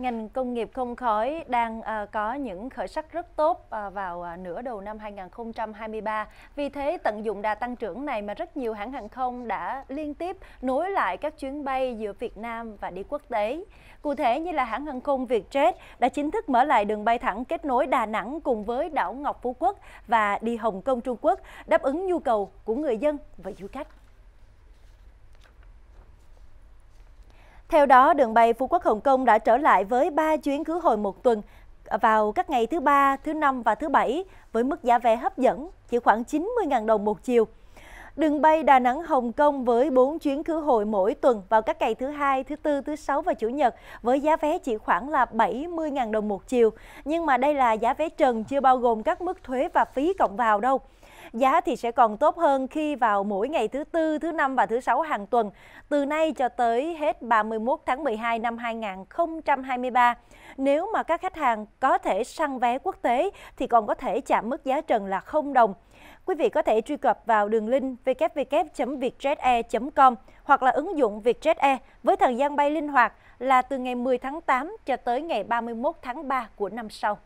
Ngành công nghiệp không khói đang à, có những khởi sắc rất tốt à, vào à, nửa đầu năm 2023. Vì thế tận dụng đà tăng trưởng này mà rất nhiều hãng hàng không đã liên tiếp nối lại các chuyến bay giữa Việt Nam và đi quốc tế. Cụ thể như là hãng hàng không Vietjet đã chính thức mở lại đường bay thẳng kết nối Đà Nẵng cùng với đảo Ngọc Phú Quốc và đi Hồng Kông Trung Quốc, đáp ứng nhu cầu của người dân và du khách. Theo đó, đường bay Phú Quốc Hồng Kông đã trở lại với 3 chuyến khứ hồi một tuần vào các ngày thứ ba, thứ năm và thứ bảy với mức giá vé hấp dẫn chỉ khoảng 90.000 đồng một chiều. Đường bay Đà Nẵng Hồng Kông với 4 chuyến khứ hồi mỗi tuần vào các ngày thứ hai, thứ tư, thứ sáu và chủ nhật với giá vé chỉ khoảng là 70.000 đồng một chiều. Nhưng mà đây là giá vé trần chưa bao gồm các mức thuế và phí cộng vào đâu. Giá thì sẽ còn tốt hơn khi vào mỗi ngày thứ Tư, thứ Năm và thứ Sáu hàng tuần, từ nay cho tới hết 31 tháng 12 năm 2023. Nếu mà các khách hàng có thể săn vé quốc tế thì còn có thể chạm mức giá trần là 0 đồng. Quý vị có thể truy cập vào đường link www.vietjetair.com hoặc là ứng dụng Vietjet Air với thời gian bay linh hoạt là từ ngày 10 tháng 8 cho tới ngày 31 tháng 3 của năm sau.